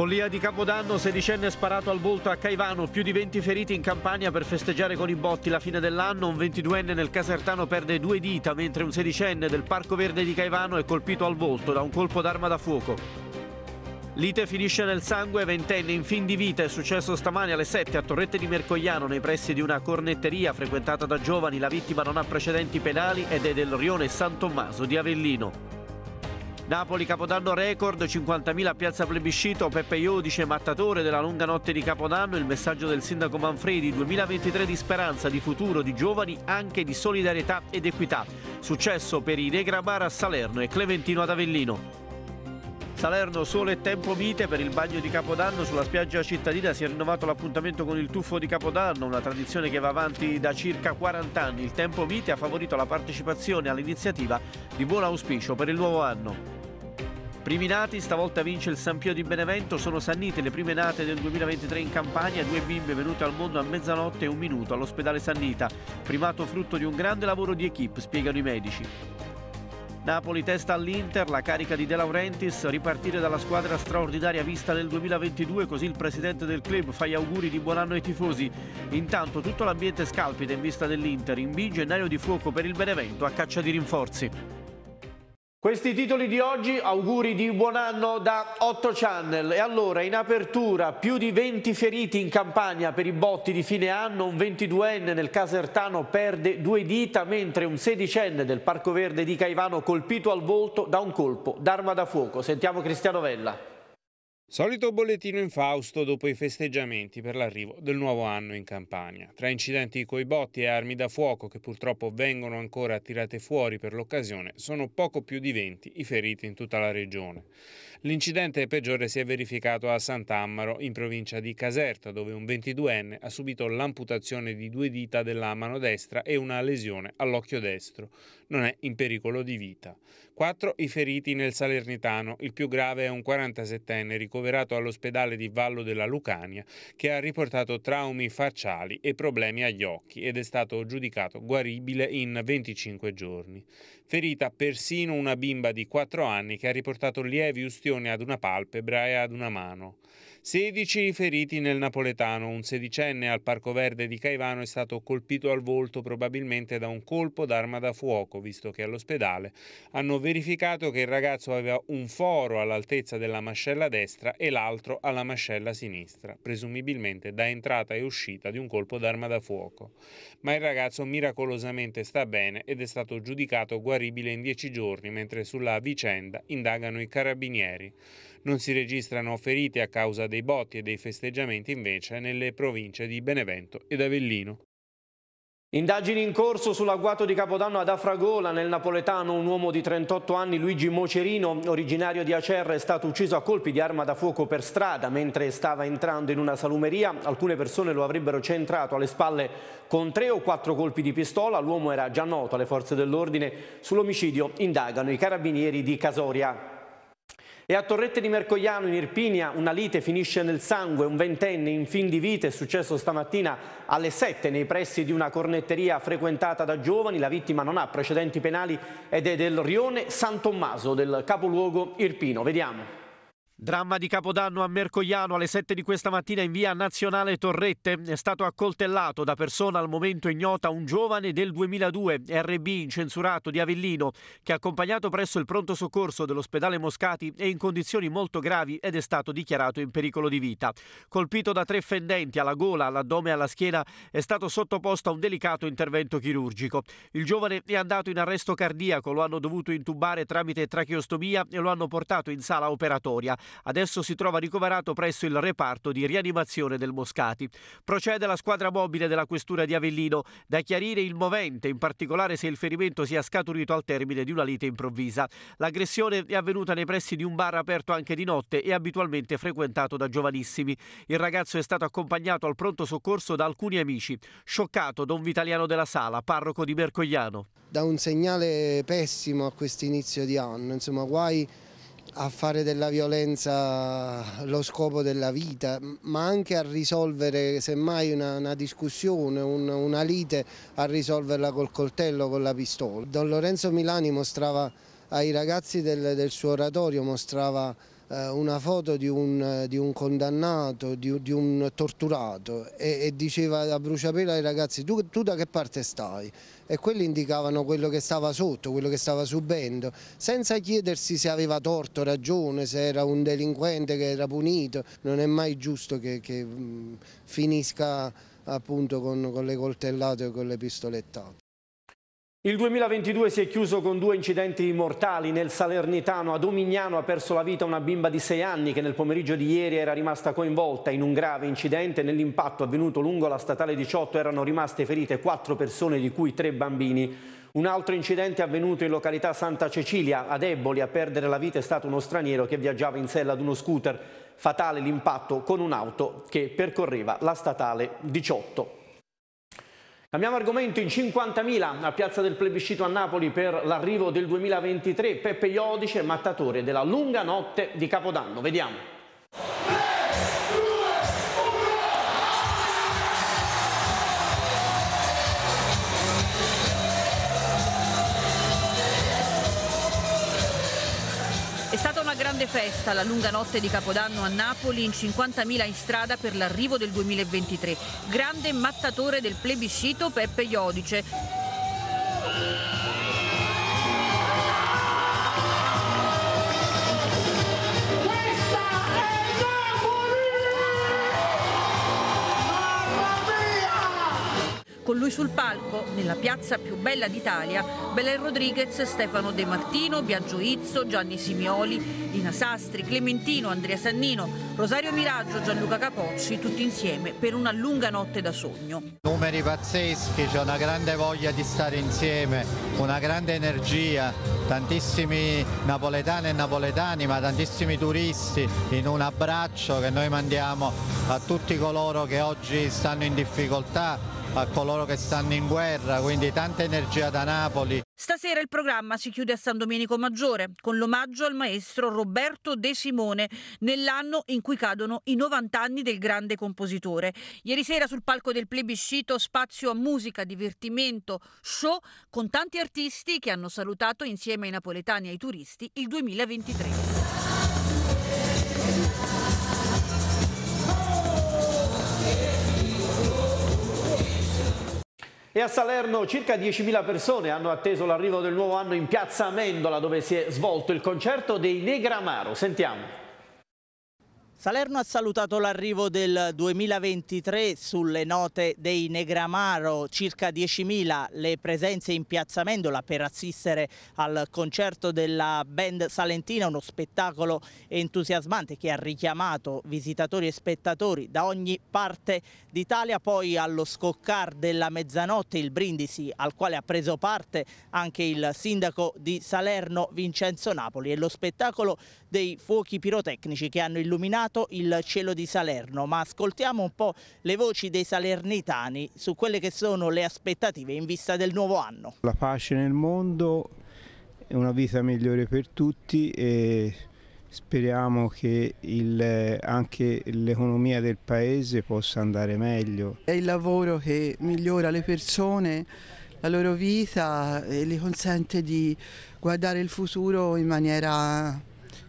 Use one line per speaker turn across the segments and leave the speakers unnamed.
Follia di Capodanno, sedicenne sparato al volto a Caivano, più di 20 feriti in Campania per festeggiare con i botti la fine dell'anno, un 22enne nel Casertano perde due dita, mentre un sedicenne del Parco Verde di Caivano è colpito al volto da un colpo d'arma da fuoco. Lite finisce nel sangue, ventenne in fin di vita, è successo stamani alle 7 a Torrette di Mercogliano, nei pressi di una cornetteria frequentata da giovani, la vittima non ha precedenti penali ed è del rione San Tommaso di Avellino. Napoli Capodanno record, 50.000 a piazza plebiscito, Peppe Iodice mattatore della lunga notte di Capodanno, il messaggio del sindaco Manfredi, 2023 di speranza, di futuro, di giovani, anche di solidarietà ed equità. Successo per i Negrabar a Salerno e Clementino ad Avellino. Salerno, sole e tempo mite per il bagno di Capodanno. Sulla spiaggia cittadina si è rinnovato l'appuntamento con il tuffo di Capodanno, una tradizione che va avanti da circa 40 anni. Il tempo mite ha favorito la partecipazione all'iniziativa di buon auspicio per il nuovo anno. Primi nati, stavolta vince il San Pio di Benevento, sono sannite le prime nate del 2023 in Campania, due bimbe venute al mondo a mezzanotte e un minuto all'ospedale Sannita, primato frutto di un grande lavoro di equip, spiegano i medici. Napoli testa all'Inter, la carica di De Laurentiis, ripartire dalla squadra straordinaria vista nel 2022, così il presidente del club fa gli auguri di buon anno ai tifosi. Intanto tutto l'ambiente scalpita in vista dell'Inter, in B gennaio di fuoco per il Benevento a caccia di rinforzi. Questi titoli di oggi, auguri di buon anno da 8 Channel. E allora, in apertura, più di 20 feriti in campagna per i botti di fine anno, un 22enne nel Casertano perde due dita, mentre un 16enne del Parco
Verde di Caivano colpito al volto da un colpo d'arma da fuoco. Sentiamo Cristiano Vella. Solito bollettino in Fausto dopo i festeggiamenti per l'arrivo del nuovo anno in Campania. Tra incidenti coi botti e armi da fuoco che purtroppo vengono ancora tirate fuori per l'occasione, sono poco più di 20 i feriti in tutta la regione. L'incidente peggiore si è verificato a Sant'Ammaro, in provincia di Caserta, dove un 22enne ha subito l'amputazione di due dita della mano destra e una lesione all'occhio destro. Non è in pericolo di vita. Quattro i feriti nel Salernitano, il più grave è un 47enne ricoverato all'ospedale di Vallo della Lucania, che ha riportato traumi facciali e problemi agli occhi ed è stato giudicato guaribile in 25 giorni. Ferita persino una bimba di 4 anni che ha riportato lievi ustioni attenzione ad una palpebra e ad una mano. 16 feriti nel napoletano, un sedicenne al Parco Verde di Caivano è stato colpito al volto probabilmente da un colpo d'arma da fuoco, visto che all'ospedale hanno verificato che il ragazzo aveva un foro all'altezza della mascella destra e l'altro alla mascella sinistra, presumibilmente da entrata e uscita di un colpo d'arma da fuoco. Ma il ragazzo miracolosamente sta bene ed è stato giudicato guaribile in 10 giorni, mentre sulla vicenda indagano i carabinieri. Non si registrano ferite a causa dei botti e dei festeggiamenti invece nelle province di Benevento ed Avellino. Indagini in corso sull'agguato di Capodanno ad Afragola, nel
napoletano un uomo di 38 anni, Luigi Mocerino, originario di Acerra, è stato ucciso a colpi di arma da fuoco per strada mentre stava entrando in una salumeria. Alcune persone lo avrebbero centrato alle spalle con tre o quattro colpi di pistola. L'uomo era già noto alle forze dell'ordine. Sull'omicidio indagano i carabinieri di Casoria. E a Torrette di Mercogliano, in Irpinia, una lite finisce nel sangue. Un ventenne in fin di vita è successo stamattina alle 7 nei pressi di una cornetteria frequentata da giovani. La vittima non ha precedenti penali ed è del rione San Tommaso, del capoluogo irpino. Vediamo. Dramma di Capodanno a Mercogliano alle 7 di questa mattina in via Nazionale Torrette. È stato accoltellato da persona al momento ignota un giovane del 2002, RB incensurato di Avellino, che accompagnato presso il pronto soccorso dell'ospedale Moscati è in condizioni molto gravi ed è stato dichiarato in pericolo di vita. Colpito da tre fendenti alla gola, all'addome e alla schiena, è stato sottoposto a un delicato intervento chirurgico. Il giovane è andato in arresto cardiaco, lo hanno dovuto intubare tramite tracheostomia e lo hanno portato in sala operatoria. Adesso si trova ricoverato presso il reparto di rianimazione del Moscati. Procede la squadra mobile della questura di Avellino da chiarire il movente, in particolare se il ferimento sia scaturito al termine di una lite improvvisa. L'aggressione è avvenuta nei pressi di un bar aperto anche di notte e abitualmente frequentato da giovanissimi. Il ragazzo è stato accompagnato al pronto soccorso da alcuni amici. Scioccato Don Vitaliano della Sala, parroco di Mercogliano. Da un segnale pessimo a questo inizio di anno, insomma guai a fare della violenza lo scopo della vita, ma anche a risolvere semmai una, una discussione, un, una lite, a risolverla col coltello, con la pistola. Don Lorenzo Milani mostrava ai ragazzi del, del suo oratorio, mostrava eh, una foto di un, eh, di un condannato, di, di, un torturato e, e, diceva a bruciapelo ai ragazzi tu, tu da che parte stai? E quelli indicavano quello che stava sotto, quello che stava subendo, senza chiedersi se aveva torto, ragione, se era un delinquente che era punito. Non è mai giusto che, che mm, finisca appunto con, con le coltellate o con le pistolettate. Il 2022 si è chiuso con due incidenti mortali nel Salernitano. A Domignano ha perso la vita una bimba di sei anni che nel pomeriggio di ieri era rimasta coinvolta in un grave incidente. Nell'impatto avvenuto lungo la statale 18 erano rimaste ferite quattro persone, di cui tre bambini. Un altro incidente è avvenuto in località Santa Cecilia, ad Eboli. A perdere la vita è stato uno straniero che viaggiava in sella ad uno scooter. Fatale l'impatto con un'auto che percorreva la statale 18. Cambiamo argomento in 50.000 a Piazza del Plebiscito a Napoli per l'arrivo del 2023. Peppe Iodice, mattatore della lunga notte di Capodanno. Vediamo.
grande festa la lunga notte di Capodanno a Napoli in 50.000 in strada per l'arrivo del 2023. Grande mattatore del plebiscito Peppe Iodice, lui sul palco, nella piazza più bella d'Italia, Belen Rodriguez, Stefano De Martino, Biagio Izzo, Gianni Simioli, Lina Sastri, Clementino, Andrea Sannino, Rosario Miraggio, Gianluca Capocci, tutti insieme per una lunga notte da sogno.
Numeri pazzeschi, c'è una grande voglia di stare insieme, una grande energia, tantissimi napoletani e napoletani, ma tantissimi turisti in un abbraccio che noi mandiamo a tutti coloro che oggi stanno in difficoltà a coloro che stanno in guerra, quindi tanta energia da Napoli.
Stasera il programma si chiude a San Domenico Maggiore con l'omaggio al maestro Roberto De Simone nell'anno in cui cadono i 90 anni del grande compositore. Ieri sera sul palco del plebiscito spazio a musica, divertimento, show con tanti artisti che hanno salutato insieme ai napoletani e ai turisti il 2023.
E a Salerno circa 10.000 persone hanno atteso l'arrivo del nuovo anno in piazza Amendola dove si è svolto il concerto dei Negramaro. Sentiamo.
Salerno ha salutato l'arrivo del 2023 sulle note dei Negramaro, circa 10.000 le presenze in Piazza Mendola per assistere al concerto della band salentina, uno spettacolo entusiasmante che ha richiamato visitatori e spettatori da ogni parte d'Italia, poi allo scoccar della mezzanotte il brindisi al quale ha preso parte anche il sindaco di Salerno Vincenzo Napoli e lo spettacolo dei fuochi pirotecnici che hanno illuminato incendiato il cielo di Salerno, ma ascoltiamo un po' le voci dei salernitani su quelle che sono le aspettative in vista del nuovo anno.
La pace nel mondo, una vita migliore per tutti e speriamo che il, anche l'economia del paese possa andare meglio. È il lavoro
che migliora le persone, la loro vita e gli consente di guardare il futuro in maniera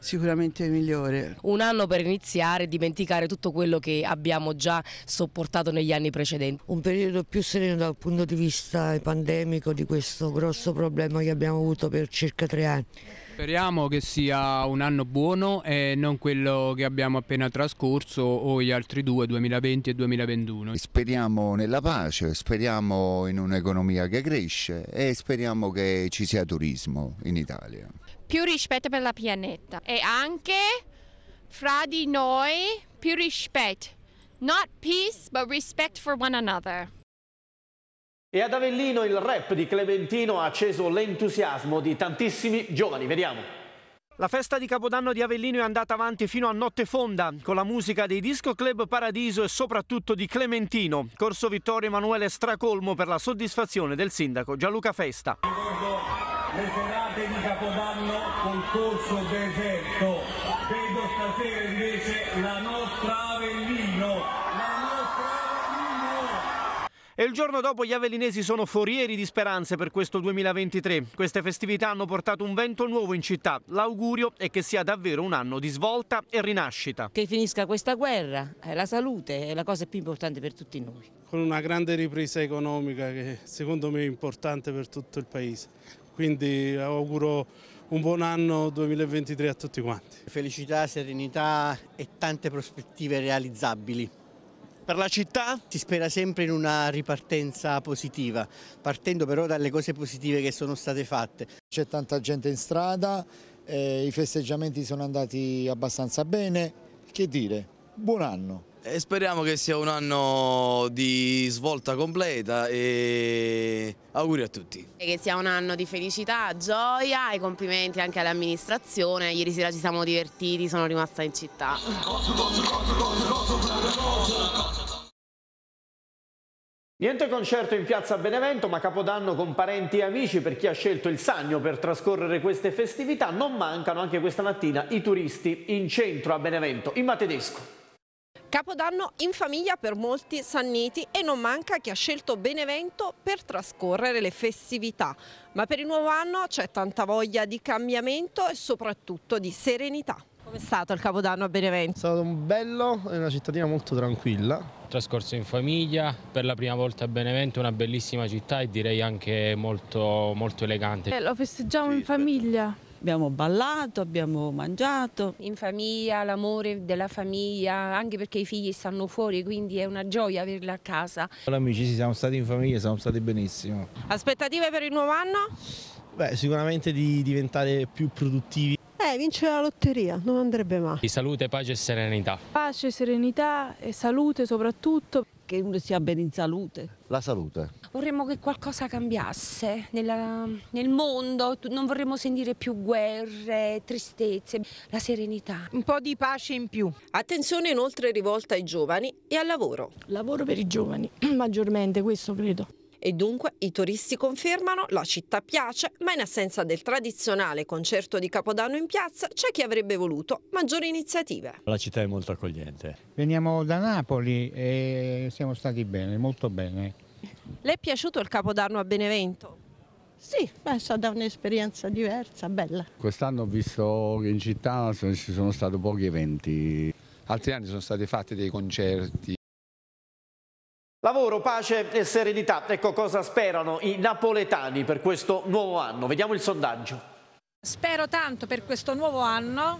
sicuramente migliore. Un anno per iniziare e dimenticare tutto quello che abbiamo già sopportato negli anni precedenti. Un periodo più sereno dal punto di vista pandemico di questo grosso problema che abbiamo avuto per circa tre anni.
Speriamo che sia un anno buono e non quello che abbiamo appena trascorso o gli altri due, 2020 e 2021. Speriamo nella
pace, speriamo in un'economia che cresce e speriamo che ci sia turismo in Italia
più rispetto per la pianeta e anche fra di noi più rispetto. Not peace, but respect for one another.
E ad Avellino il rap di Clementino ha acceso l'entusiasmo di tantissimi giovani. Vediamo. La festa di Capodanno di Avellino è andata avanti fino a notte fonda con la musica dei Disco Club Paradiso e soprattutto di Clementino. Corso Vittorio Emanuele Stracolmo per la soddisfazione del sindaco Gianluca Festa le serate di Capodanno col corso deserto. Vedo stasera invece la nostra Avellino, la nostra Avellino! E il giorno dopo gli avellinesi sono forieri di speranze per questo 2023. Queste festività hanno portato un vento nuovo in città. L'augurio è che sia davvero un anno di svolta e rinascita.
Che finisca questa guerra, eh, la salute è la cosa più importante per tutti noi.
Con una grande ripresa economica che secondo me è importante per tutto il paese quindi auguro un buon anno 2023 a tutti quanti. Felicità, serenità
e tante prospettive realizzabili. Per la città? Si spera sempre in una ripartenza positiva, partendo però dalle cose positive che sono state fatte. C'è tanta gente in strada, eh, i festeggiamenti sono andati abbastanza bene, che dire, buon anno.
E speriamo che sia un anno di svolta completa e auguri a tutti. E che sia un anno di felicità, gioia
e complimenti anche all'amministrazione. Ieri sera ci siamo divertiti, sono rimasta in città.
Niente concerto in piazza Benevento, ma capodanno con parenti e amici per chi ha scelto il Sannio per trascorrere queste festività. Non mancano anche questa mattina i turisti in centro a Benevento, in Matedesco.
Capodanno in famiglia per molti sanniti e non manca chi ha scelto Benevento per trascorrere le festività. Ma per il nuovo anno c'è tanta voglia di cambiamento e soprattutto di serenità.
Come è stato il Capodanno a Benevento? È stato un bello, è una cittadina molto tranquilla.
Trascorso in famiglia, per la prima volta a Benevento, una bellissima città e direi anche molto, molto elegante. Eh, lo
festeggiamo sì, in famiglia abbiamo ballato, abbiamo mangiato. In famiglia, l'amore della famiglia, anche perché i figli stanno fuori, quindi è una gioia averla a casa.
Allora amici, sì, siamo stati in famiglia, siamo stati benissimo.
Aspettative per il nuovo anno?
Beh, sicuramente di diventare più produttivi.
Eh, vincere la lotteria, non andrebbe mai.
Di salute, pace e serenità.
Pace, serenità e salute soprattutto che uno sia bene in salute.
La salute.
Vorremmo che qualcosa cambiasse nella, nel mondo, non vorremmo sentire più guerre, tristezze, la serenità. Un po' di pace in più. Attenzione inoltre rivolta ai giovani e al lavoro. Lavoro per i giovani, maggiormente, questo credo. E dunque i turisti confermano la città piace, ma in assenza del tradizionale concerto di Capodanno in piazza c'è chi avrebbe voluto maggiori iniziative.
La città è molto accogliente.
Veniamo da Napoli e siamo stati bene, molto bene.
Le è piaciuto il Capodanno a Benevento? Sì, è stata un'esperienza diversa, bella.
Quest'anno ho visto che in città ci sono stati pochi eventi. Altri anni sono stati fatti dei concerti. Lavoro, pace e serenità, ecco cosa sperano i napoletani per questo nuovo anno. Vediamo il sondaggio.
Spero tanto per questo nuovo anno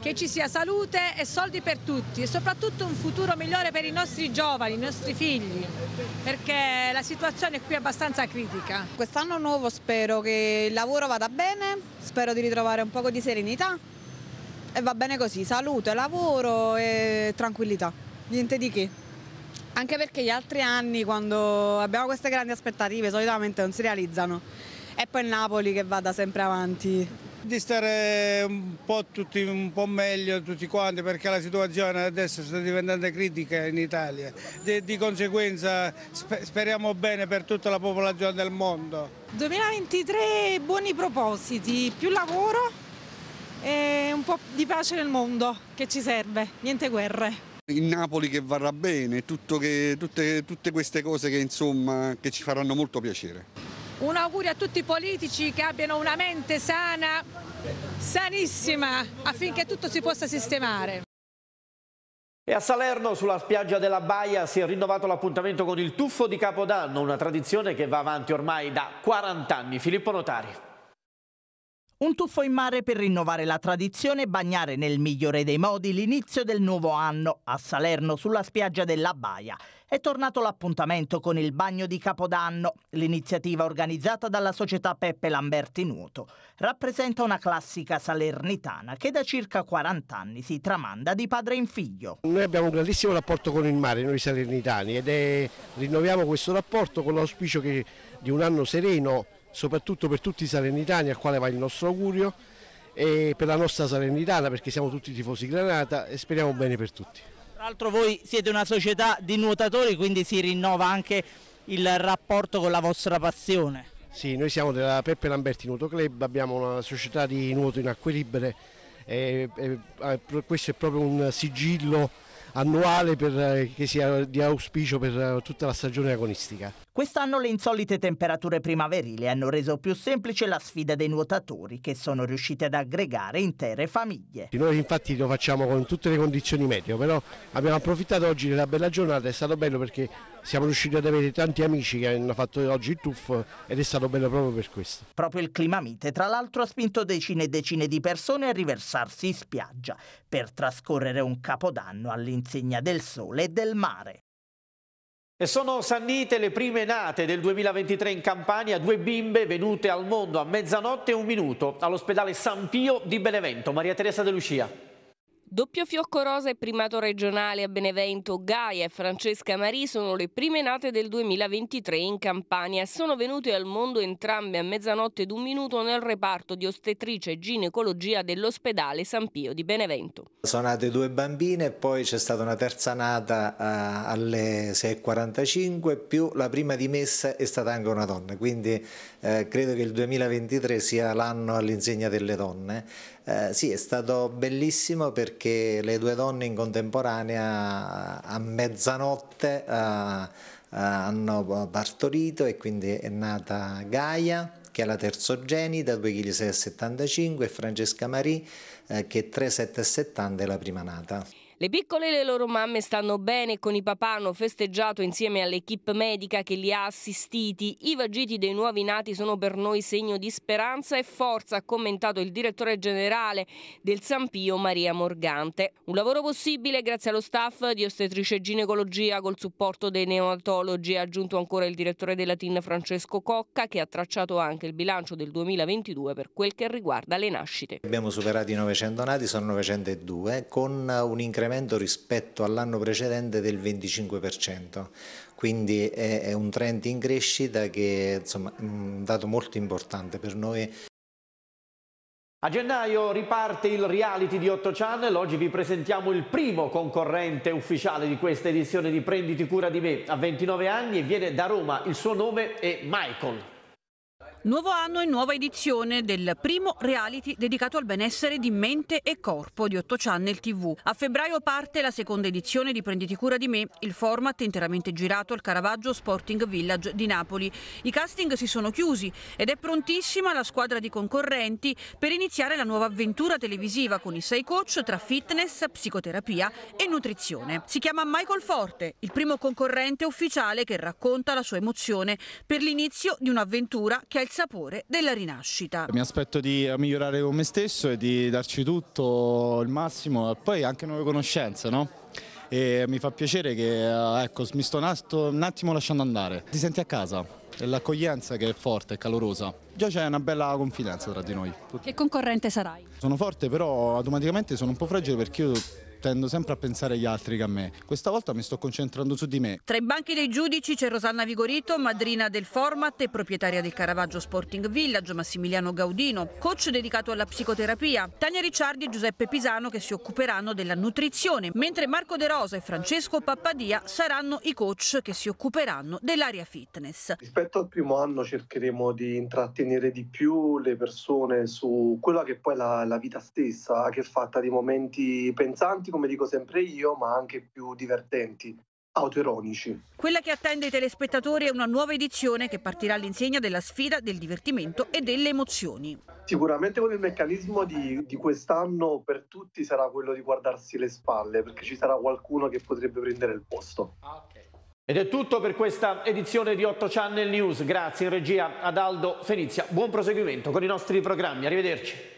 che ci sia salute e soldi per tutti e soprattutto un futuro migliore per i nostri giovani, i nostri figli, perché la situazione qui è abbastanza critica. Quest'anno nuovo spero che il lavoro vada bene, spero di ritrovare un po' di serenità e va bene così, salute, lavoro e tranquillità, niente di che. Anche perché gli altri anni, quando abbiamo queste grandi aspettative, solitamente non si realizzano. E poi il Napoli che vada sempre
avanti. Di stare un po', tutti, un po meglio tutti quanti perché la situazione adesso sta diventando critica in Italia. Di, di conseguenza speriamo bene per tutta la popolazione del mondo.
2023 buoni propositi, più lavoro e un po' di pace nel mondo che ci serve, niente guerre. Il Napoli che varrà bene, che, tutte, tutte, queste cose che,
insomma, che ci faranno molto piacere.
Un augurio a tutti i politici che abbiano una mente sana, sanissima, affinché tutto si possa sistemare.
E a Salerno, sulla spiaggia della Baia, si è rinnovato l'appuntamento con il tuffo di Capodanno, una tradizione che va avanti ormai da 40 anni. Filippo Notari.
Un tuffo in mare per rinnovare la tradizione e bagnare nel migliore dei modi l'inizio del nuovo anno a Salerno sulla spiaggia della Baia. È tornato l'appuntamento con il bagno di Capodanno. L'iniziativa organizzata dalla società Peppe Lamberti Nuoto rappresenta una classica salernitana che da circa 40 anni si tramanda di padre
in figlio. Noi abbiamo un grandissimo rapporto con il mare, noi salernitani, ed è... rinnoviamo questo rapporto con l'auspicio che... di un anno sereno soprattutto per tutti i salernitani al quale va il nostro augurio e per la nostra salernitana perché siamo tutti tifosi Granata e speriamo bene per tutti.
Tra l'altro voi siete una società di nuotatori quindi si rinnova anche
il rapporto con la vostra passione. Sì, noi siamo della Peppe Lamberti Nuoto Club, abbiamo una società di nuoto in acque libere e, e, questo è proprio un sigillo annuale per, eh, che sia di auspicio per eh, tutta la stagione agonistica.
Quest'anno le insolite temperature primaverili hanno reso più semplice la sfida dei nuotatori che sono riusciti ad aggregare intere famiglie.
Noi infatti lo facciamo con tutte le condizioni meteo, però abbiamo approfittato oggi della bella giornata, è stato bello perché siamo riusciti ad avere tanti amici che hanno fatto oggi il tuffo ed è stato bello proprio per questo. Proprio
il clima mite, tra l'altro, ha spinto decine e decine di persone a riversarsi in spiaggia per trascorrere un capodanno all'insegna del sole e del mare.
Sono sannite le prime nate del 2023 in Campania, due bimbe venute al mondo a mezzanotte e un minuto all'ospedale San Pio di Benevento. Maria Teresa De Lucia.
Doppio Fiocco Rosa e primato regionale a Benevento, Gaia e Francesca Marì sono le prime nate del 2023 in Campania sono venute al mondo entrambe a mezzanotte d'un minuto nel reparto di ostetrice e ginecologia dell'ospedale San Pio di Benevento.
Sono nate due bambine poi c'è stata una terza nata eh, alle 6.45 più la prima dimessa è stata anche una donna, quindi eh, credo che il 2023 sia l'anno all'insegna delle donne. Eh, sì, è stato bellissimo perché le due donne in contemporanea a mezzanotte eh, eh, hanno partorito e quindi è nata Gaia che è la terzogenita, 2,6 kg, e Francesca Marie eh, che è 3,770 è la prima nata.
Le piccole e le loro mamme stanno bene e con i papà hanno festeggiato insieme all'equipe medica che li ha assistiti. I vagiti dei nuovi nati sono per noi segno di speranza e forza, ha commentato il direttore generale del San Pio Maria Morgante. Un lavoro possibile grazie allo staff di ostetrice e ginecologia col supporto dei neonatologi, ha aggiunto ancora il direttore della TIN Francesco Cocca che ha tracciato anche il bilancio del 2022 per quel che riguarda le nascite.
Abbiamo superato i 900 nati, sono 902 con un incremento incremento rispetto all'anno precedente del 25%, quindi è, è un trend in crescita che insomma, è un dato molto importante per noi. A gennaio riparte il reality di 8 Channel, oggi vi presentiamo il primo concorrente ufficiale di questa edizione di Prenditi cura di me. a 29 anni e viene da Roma, il suo nome è Michael.
Nuovo anno e nuova edizione del primo reality dedicato al benessere di mente e corpo di 8 Channel TV. A febbraio parte la seconda edizione di Prenditi cura di me, il format interamente girato al Caravaggio Sporting Village di Napoli. I casting si sono chiusi ed è prontissima la squadra di concorrenti per iniziare la nuova avventura televisiva con i sei coach tra fitness, psicoterapia e nutrizione. Si chiama Michael Forte, il primo concorrente ufficiale che racconta la sua emozione per l'inizio di un'avventura che ha il sapore della rinascita.
Mi aspetto di migliorare con me stesso e di darci tutto il massimo e poi anche nuove conoscenze, no? E mi fa piacere che eh, ecco, mi sto un attimo lasciando andare. Ti senti a casa? l'accoglienza che è forte e calorosa. Già c'è una bella confidenza tra di noi.
Che concorrente sarai?
Sono forte però automaticamente sono un po' fragile perché io tendo sempre a pensare agli altri che a me. Questa volta mi sto concentrando su di me.
Tra i banchi dei giudici c'è Rosanna Vigorito, madrina del format e proprietaria del Caravaggio Sporting Village, Massimiliano Gaudino, coach dedicato alla psicoterapia, Tania Ricciardi e Giuseppe Pisano che si occuperanno della nutrizione, mentre Marco De Rosa e Francesco Pappadia saranno i coach che si occuperanno dell'area
fitness. Rispetto al primo anno cercheremo di intrattenere di più le persone su quella che poi è la, la vita stessa, che è fatta di momenti pensanti come dico sempre io, ma anche più divertenti autoironici.
Quella che attende i telespettatori è una nuova edizione che partirà all'insegna della sfida del divertimento e delle emozioni.
Sicuramente con il meccanismo di, di, quest'anno per tutti sarà quello di guardarsi le spalle, perché ci sarà qualcuno che potrebbe prendere il posto. Ah, Ed è tutto per questa edizione di 8 Channel News. Grazie in regia ad Aldo Fenizia. Buon proseguimento con i nostri programmi. Arrivederci.